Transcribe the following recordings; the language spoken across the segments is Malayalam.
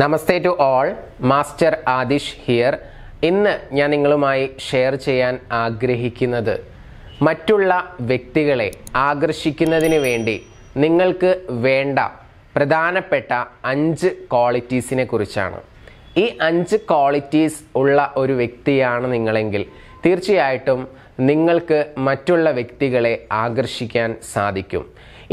Namaste to all master Aadish here ഇന്ന് ഞാൻ നിങ്ങളുമായി ഷെയർ ചെയ്യാൻ ആഗ്രഹിക്കുന്നത് മറ്റുള്ള വ്യക്തികളെ ആകർഷിക്കുന്നതിന് വേണ്ടി നിങ്ങൾക്ക് വേണ്ട പ്രധാനപ്പെട്ട അഞ്ച് ക്വാളിറ്റീസിനെ കുറിച്ചാണ് ഈ അഞ്ച് ക്വാളിറ്റീസ് ഉള്ള ഒരു വ്യക്തിയാണ് നിങ്ങളെങ്കിൽ തീർച്ചയായിട്ടും നിങ്ങൾക്ക് മറ്റുള്ള വ്യക്തികളെ ആകർഷിക്കാൻ സാധിക്കും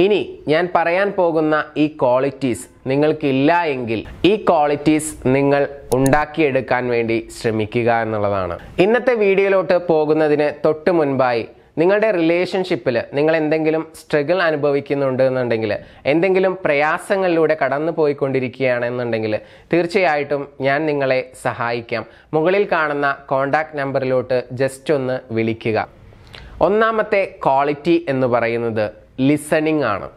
ഇനി ഞാൻ പറയാൻ പോകുന്ന ഈ ക്വാളിറ്റീസ് നിങ്ങൾക്കില്ല എങ്കിൽ ഈ ക്വാളിറ്റീസ് നിങ്ങൾ ഉണ്ടാക്കിയെടുക്കാൻ വേണ്ടി ശ്രമിക്കുക എന്നുള്ളതാണ് ഇന്നത്തെ വീഡിയോയിലോട്ട് പോകുന്നതിന് തൊട്ട് മുൻപായി നിങ്ങളുടെ റിലേഷൻഷിപ്പിൽ നിങ്ങൾ എന്തെങ്കിലും സ്ട്രഗിൾ അനുഭവിക്കുന്നുണ്ട് എന്നുണ്ടെങ്കിൽ എന്തെങ്കിലും പ്രയാസങ്ങളിലൂടെ കടന്നു പോയിക്കൊണ്ടിരിക്കുകയാണെന്നുണ്ടെങ്കിൽ തീർച്ചയായിട്ടും ഞാൻ നിങ്ങളെ സഹായിക്കാം മുകളിൽ കാണുന്ന കോൺടാക്റ്റ് നമ്പറിലോട്ട് ജസ്റ്റ് ഒന്ന് വിളിക്കുക ഒന്നാമത്തെ ക്വാളിറ്റി എന്ന് പറയുന്നത് ലിസണിംഗ് ആണ്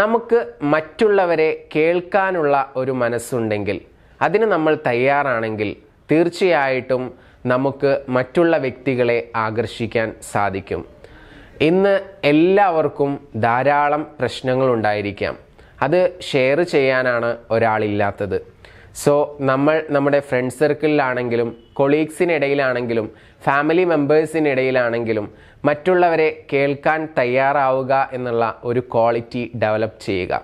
നമുക്ക് മറ്റുള്ളവരെ കേൾക്കാനുള്ള ഒരു മനസ്സുണ്ടെങ്കിൽ അതിന് നമ്മൾ തയ്യാറാണെങ്കിൽ തീർച്ചയായിട്ടും നമുക്ക് മറ്റുള്ള വ്യക്തികളെ ആകർഷിക്കാൻ സാധിക്കും ഇന്ന് എല്ലാവർക്കും ധാരാളം പ്രശ്നങ്ങൾ ഉണ്ടായിരിക്കാം അത് ഷെയർ ചെയ്യാനാണ് ഒരാളില്ലാത്തത് സോ നമ്മൾ നമ്മുടെ ഫ്രണ്ട് സർക്കിളിലാണെങ്കിലും കൊളീഗ്സിനിടയിലാണെങ്കിലും ഫാമിലി മെമ്പേഴ്സിനിടയിലാണെങ്കിലും മറ്റുള്ളവരെ കേൾക്കാൻ തയ്യാറാവുക എന്നുള്ള ഒരു ക്വാളിറ്റി ഡെവലപ്പ് ചെയ്യുക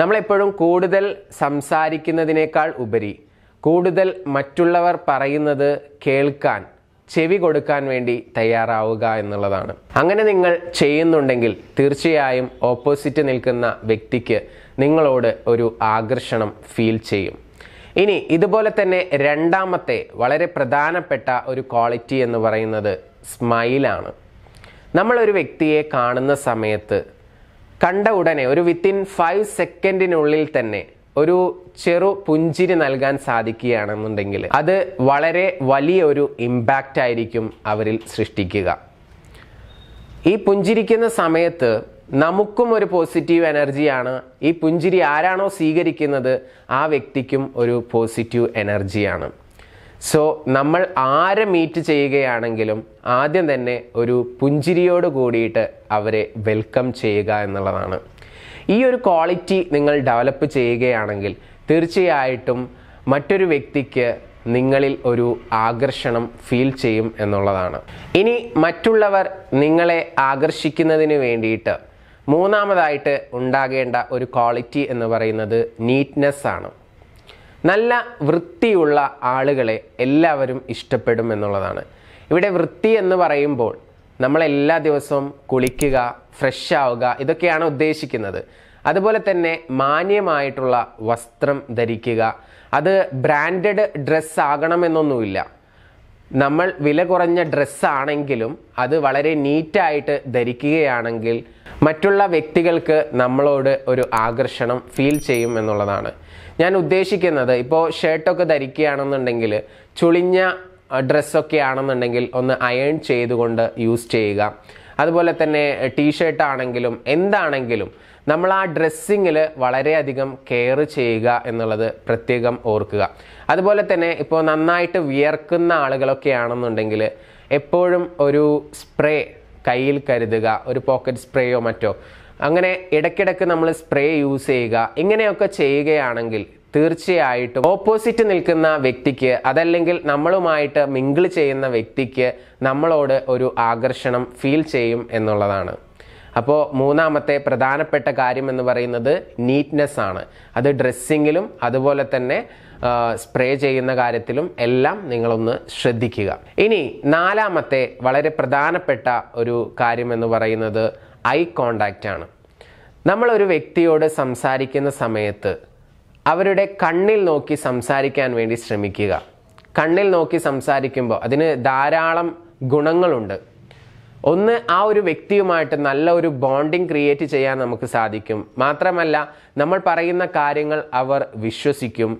നമ്മളെപ്പോഴും കൂടുതൽ സംസാരിക്കുന്നതിനേക്കാൾ ഉപരി കൂടുതൽ മറ്റുള്ളവർ പറയുന്നത് കേൾക്കാൻ ചെവി കൊടുക്കാൻ വേണ്ടി തയ്യാറാവുക എന്നുള്ളതാണ് അങ്ങനെ നിങ്ങൾ ചെയ്യുന്നുണ്ടെങ്കിൽ തീർച്ചയായും ഓപ്പോസിറ്റ് നിൽക്കുന്ന വ്യക്തിക്ക് നിങ്ങളോട് ഒരു ആകർഷണം ഫീൽ ചെയ്യും ഇനി ഇതുപോലെ തന്നെ രണ്ടാമത്തെ വളരെ പ്രധാനപ്പെട്ട ഒരു ക്വാളിറ്റി എന്ന് പറയുന്നത് സ്മൈലാണ് നമ്മളൊരു വ്യക്തിയെ കാണുന്ന സമയത്ത് കണ്ട ഉടനെ ഒരു വിത്തിൻ ഫൈവ് സെക്കൻഡിനുള്ളിൽ തന്നെ ഒരു ചെറു പുഞ്ചിരി നൽകാൻ സാധിക്കുകയാണെന്നുണ്ടെങ്കിൽ അത് വളരെ വലിയൊരു ഇമ്പാക്റ്റ് ആയിരിക്കും അവരിൽ സൃഷ്ടിക്കുക ഈ പുഞ്ചിരിക്കുന്ന സമയത്ത് നമുക്കും ഒരു പോസിറ്റീവ് എനർജിയാണ് ഈ പുഞ്ചിരി ആരാണോ സ്വീകരിക്കുന്നത് ആ വ്യക്തിക്കും ഒരു പോസിറ്റീവ് എനർജിയാണ് സോ നമ്മൾ ആരെ മീറ്റ് ചെയ്യുകയാണെങ്കിലും ആദ്യം തന്നെ ഒരു പുഞ്ചിരിയോട് കൂടിയിട്ട് അവരെ വെൽക്കം ചെയ്യുക എന്നുള്ളതാണ് ഈ ഒരു ക്വാളിറ്റി നിങ്ങൾ ഡെവലപ്പ് ചെയ്യുകയാണെങ്കിൽ തീർച്ചയായിട്ടും മറ്റൊരു വ്യക്തിക്ക് നിങ്ങളിൽ ഒരു ആകർഷണം ഫീൽ ചെയ്യും എന്നുള്ളതാണ് ഇനി മറ്റുള്ളവർ നിങ്ങളെ ആകർഷിക്കുന്നതിന് വേണ്ടിയിട്ട് മൂന്നാമതായിട്ട് ഉണ്ടാകേണ്ട ഒരു ക്വാളിറ്റി എന്ന് പറയുന്നത് നീറ്റ്നെസ് ആണ് നല്ല വൃത്തിയുള്ള ആളുകളെ എല്ലാവരും ഇഷ്ടപ്പെടും എന്നുള്ളതാണ് ഇവിടെ വൃത്തി എന്ന് പറയുമ്പോൾ നമ്മൾ എല്ലാ ദിവസവും കുളിക്കുക ഫ്രഷ് ആവുക ഇതൊക്കെയാണ് ഉദ്ദേശിക്കുന്നത് അതുപോലെ തന്നെ മാന്യമായിട്ടുള്ള വസ്ത്രം ധരിക്കുക അത് ബ്രാൻഡഡ് ഡ്രസ്സ് ആകണമെന്നൊന്നുമില്ല നമ്മൾ വില കുറഞ്ഞ ഡ്രസ്സാണെങ്കിലും അത് വളരെ നീറ്റായിട്ട് ധരിക്കുകയാണെങ്കിൽ മറ്റുള്ള വ്യക്തികൾക്ക് നമ്മളോട് ഒരു ആകർഷണം ഫീൽ ചെയ്യും എന്നുള്ളതാണ് ഞാൻ ഉദ്ദേശിക്കുന്നത് ഇപ്പോൾ ഷർട്ടൊക്കെ ധരിക്കുകയാണെന്നുണ്ടെങ്കിൽ ചുളിഞ്ഞ ഡ്രസ്സൊക്കെ ആണെന്നുണ്ടെങ്കിൽ ഒന്ന് അയൺ ചെയ്തുകൊണ്ട് യൂസ് ചെയ്യുക അതുപോലെ തന്നെ ടീഷർട്ട് ആണെങ്കിലും എന്താണെങ്കിലും നമ്മൾ ആ ഡ്രസ്സിങ്ങിൽ വളരെയധികം കെയർ ചെയ്യുക എന്നുള്ളത് പ്രത്യേകം ഓർക്കുക അതുപോലെ തന്നെ ഇപ്പോൾ നന്നായിട്ട് വിയർക്കുന്ന ആളുകളൊക്കെ ആണെന്നുണ്ടെങ്കിൽ എപ്പോഴും ഒരു സ്പ്രേ കയ്യിൽ കരുതുക ഒരു പോക്കറ്റ് സ്പ്രേയോ മറ്റോ അങ്ങനെ ഇടയ്ക്കിടയ്ക്ക് നമ്മൾ സ്പ്രേ യൂസ് ചെയ്യുക ഇങ്ങനെയൊക്കെ ചെയ്യുകയാണെങ്കിൽ തീർച്ചയായിട്ടും ഓപ്പോസിറ്റ് നിൽക്കുന്ന വ്യക്തിക്ക് അതല്ലെങ്കിൽ നമ്മളുമായിട്ട് മിങ്കിൾ ചെയ്യുന്ന വ്യക്തിക്ക് നമ്മളോട് ഒരു ആകർഷണം ഫീൽ ചെയ്യും എന്നുള്ളതാണ് അപ്പോൾ മൂന്നാമത്തെ പ്രധാനപ്പെട്ട കാര്യം എന്ന് പറയുന്നത് നീറ്റ്നെസ് ആണ് അത് ഡ്രസ്സിങ്ങിലും അതുപോലെ തന്നെ സ്പ്രേ ചെയ്യുന്ന കാര്യത്തിലും എല്ലാം നിങ്ങളൊന്ന് ശ്രദ്ധിക്കുക ഇനി നാലാമത്തെ വളരെ പ്രധാനപ്പെട്ട ഒരു കാര്യം എന്ന് പറയുന്നത് ഐ കോണ്ടാക്റ്റ് ആണ് നമ്മളൊരു വ്യക്തിയോട് സംസാരിക്കുന്ന സമയത്ത് അവരുടെ കണ്ണിൽ നോക്കി സംസാരിക്കാൻ വേണ്ടി ശ്രമിക്കുക കണ്ണിൽ നോക്കി സംസാരിക്കുമ്പോൾ അതിന് ധാരാളം ഗുണങ്ങളുണ്ട് ഒന്ന് ആ ഒരു വ്യക്തിയുമായിട്ട് നല്ല ഒരു ബോണ്ടിങ് ക്രിയേറ്റ് ചെയ്യാൻ നമുക്ക് സാധിക്കും മാത്രമല്ല നമ്മൾ പറയുന്ന കാര്യങ്ങൾ അവർ വിശ്വസിക്കും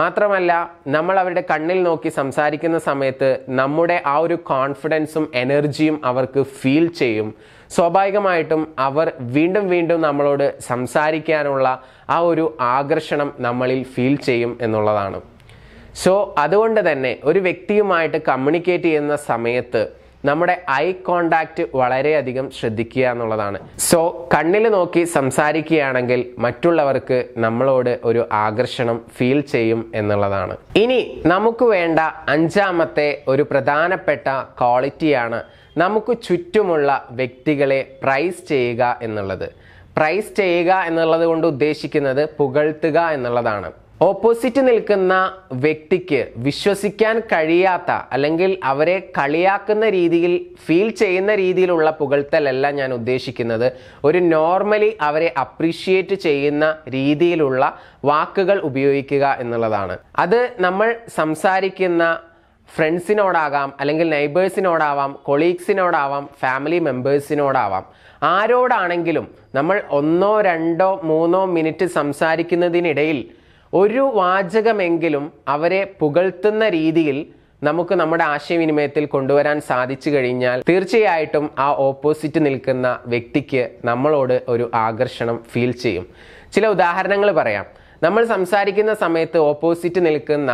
മാത്രമല്ല നമ്മൾ അവരുടെ കണ്ണിൽ നോക്കി സംസാരിക്കുന്ന സമയത്ത് നമ്മുടെ ആ ഒരു കോൺഫിഡൻസും എനർജിയും അവർക്ക് ഫീൽ ചെയ്യും സ്വാഭാവികമായിട്ടും അവർ വീണ്ടും വീണ്ടും നമ്മളോട് സംസാരിക്കാനുള്ള ആ ഒരു ആകർഷണം നമ്മളിൽ ഫീൽ ചെയ്യും എന്നുള്ളതാണ് സോ അതുകൊണ്ട് തന്നെ ഒരു വ്യക്തിയുമായിട്ട് കമ്മ്യൂണിക്കേറ്റ് ചെയ്യുന്ന സമയത്ത് നമ്മുടെ ഐ കോണ്ടാക്റ്റ് വളരെയധികം ശ്രദ്ധിക്കുക എന്നുള്ളതാണ് സോ കണ്ണിൽ നോക്കി സംസാരിക്കുകയാണെങ്കിൽ മറ്റുള്ളവർക്ക് നമ്മളോട് ഒരു ആകർഷണം ഫീൽ ചെയ്യും എന്നുള്ളതാണ് ഇനി നമുക്ക് വേണ്ട അഞ്ചാമത്തെ ഒരു പ്രധാനപ്പെട്ട ക്വാളിറ്റിയാണ് നമുക്ക് ചുറ്റുമുള്ള വ്യക്തികളെ പ്രൈസ് ചെയ്യുക എന്നുള്ളത് പ്രൈസ് ചെയ്യുക എന്നുള്ളത് കൊണ്ട് ഉദ്ദേശിക്കുന്നത് പുകഴ്ത്തുക എന്നുള്ളതാണ് ഓപ്പോസിറ്റ് നിൽക്കുന്ന വ്യക്തിക്ക് വിശ്വസിക്കാൻ കഴിയാത്ത അല്ലെങ്കിൽ അവരെ കളിയാക്കുന്ന രീതിയിൽ ഫീൽ ചെയ്യുന്ന രീതിയിലുള്ള പുകഴ്ത്തലല്ല ഞാൻ ഉദ്ദേശിക്കുന്നത് ഒരു നോർമലി അവരെ അപ്രീഷിയേറ്റ് ചെയ്യുന്ന രീതിയിലുള്ള വാക്കുകൾ ഉപയോഗിക്കുക എന്നുള്ളതാണ് അത് നമ്മൾ സംസാരിക്കുന്ന ഫ്രണ്ട്സിനോടാകാം അല്ലെങ്കിൽ നെയ്ബേഴ്സിനോടാവാം കൊളീഗ്സിനോടാവാം ഫാമിലി മെമ്പേഴ്സിനോടാവാം ആരോടാണെങ്കിലും നമ്മൾ ഒന്നോ രണ്ടോ മൂന്നോ മിനിറ്റ് സംസാരിക്കുന്നതിനിടയിൽ ഒരു വാചകമെങ്കിലും അവരെ പുകഴ്ത്തുന്ന രീതിയിൽ നമുക്ക് നമ്മുടെ ആശയവിനിമയത്തിൽ കൊണ്ടുവരാൻ സാധിച്ചു കഴിഞ്ഞാൽ തീർച്ചയായിട്ടും ആ ഓപ്പോസിറ്റ് നിൽക്കുന്ന വ്യക്തിക്ക് നമ്മളോട് ഒരു ആകർഷണം ഫീൽ ചെയ്യും ചില ഉദാഹരണങ്ങൾ പറയാം നമ്മൾ സംസാരിക്കുന്ന സമയത്ത് ഓപ്പോസിറ്റ് നിൽക്കുന്ന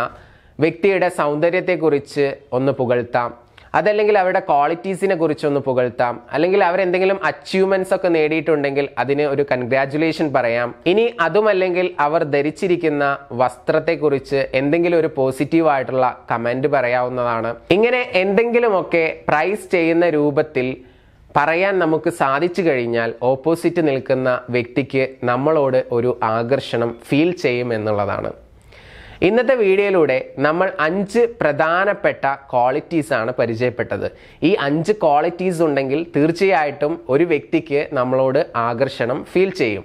വ്യക്തിയുടെ സൗന്ദര്യത്തെക്കുറിച്ച് ഒന്ന് പുകഴ്ത്താം അതല്ലെങ്കിൽ അവരുടെ ക്വാളിറ്റീസിനെ കുറിച്ചൊന്ന് പുകഴ്ത്താം അല്ലെങ്കിൽ അവരെന്തെങ്കിലും അച്ചീവ്മെന്റ്സ് ഒക്കെ നേടിയിട്ടുണ്ടെങ്കിൽ അതിന് ഒരു കൺഗ്രാജുലേഷൻ പറയാം ഇനി അതുമല്ലെങ്കിൽ അവർ ധരിച്ചിരിക്കുന്ന വസ്ത്രത്തെക്കുറിച്ച് എന്തെങ്കിലും ഒരു പോസിറ്റീവ് ആയിട്ടുള്ള കമന്റ് പറയാവുന്നതാണ് ഇങ്ങനെ എന്തെങ്കിലുമൊക്കെ പ്രൈസ് ചെയ്യുന്ന രൂപത്തിൽ പറയാൻ നമുക്ക് സാധിച്ചു കഴിഞ്ഞാൽ ഓപ്പോസിറ്റ് നിൽക്കുന്ന വ്യക്തിക്ക് നമ്മളോട് ഒരു ആകർഷണം ഫീൽ ചെയ്യുമെന്നുള്ളതാണ് ഇന്നത്തെ വീഡിയോയിലൂടെ നമ്മൾ അഞ്ച് പ്രധാനപ്പെട്ട ക്വാളിറ്റീസ് ആണ് പരിചയപ്പെട്ടത് ഈ അഞ്ച് ക്വാളിറ്റീസ് ഉണ്ടെങ്കിൽ തീർച്ചയായിട്ടും ഒരു വ്യക്തിക്ക് നമ്മളോട് ആകർഷണം ഫീൽ ചെയ്യും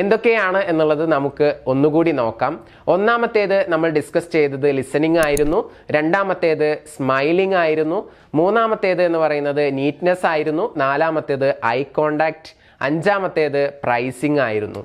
എന്തൊക്കെയാണ് എന്നുള്ളത് നമുക്ക് ഒന്നുകൂടി നോക്കാം ഒന്നാമത്തേത് നമ്മൾ ഡിസ്കസ് ചെയ്തത് ലിസണിംഗ് ആയിരുന്നു രണ്ടാമത്തേത് സ്മൈലിംഗ് ആയിരുന്നു മൂന്നാമത്തേത് എന്ന് പറയുന്നത് നീറ്റ്നെസ് ആയിരുന്നു നാലാമത്തേത് ഐ കോണ്ടാക്ട് അഞ്ചാമത്തേത് പ്രൈസിംഗ് ആയിരുന്നു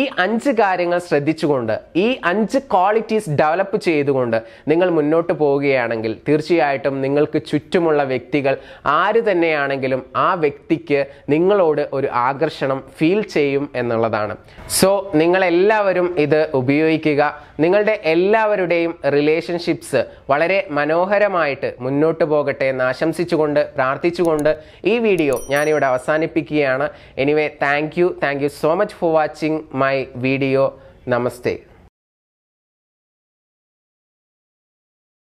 ഈ അഞ്ച് കാര്യങ്ങൾ ശ്രദ്ധിച്ചുകൊണ്ട് ഈ അഞ്ച് ക്വാളിറ്റീസ് ഡെവലപ്പ് ചെയ്തുകൊണ്ട് നിങ്ങൾ മുന്നോട്ട് പോവുകയാണെങ്കിൽ തീർച്ചയായിട്ടും നിങ്ങൾക്ക് ചുറ്റുമുള്ള വ്യക്തികൾ ആര് തന്നെയാണെങ്കിലും ആ വ്യക്തിക്ക് നിങ്ങളോട് ഒരു ആകർഷണം ഫീൽ ചെയ്യും എന്നുള്ളതാണ് സോ നിങ്ങളെല്ലാവരും ഇത് ഉപയോഗിക്കുക നിങ്ങളുടെ എല്ലാവരുടെയും റിലേഷൻഷിപ്സ് വളരെ മനോഹരമായിട്ട് മുന്നോട്ട് പോകട്ടെ എന്ന് ആശംസിച്ചുകൊണ്ട് പ്രാർത്ഥിച്ചുകൊണ്ട് ഈ വീഡിയോ ഞാനിവിടെ അവസാനിപ്പിക്കുകയാണ് anyway thank you thank you so much for watching my video. Namaste.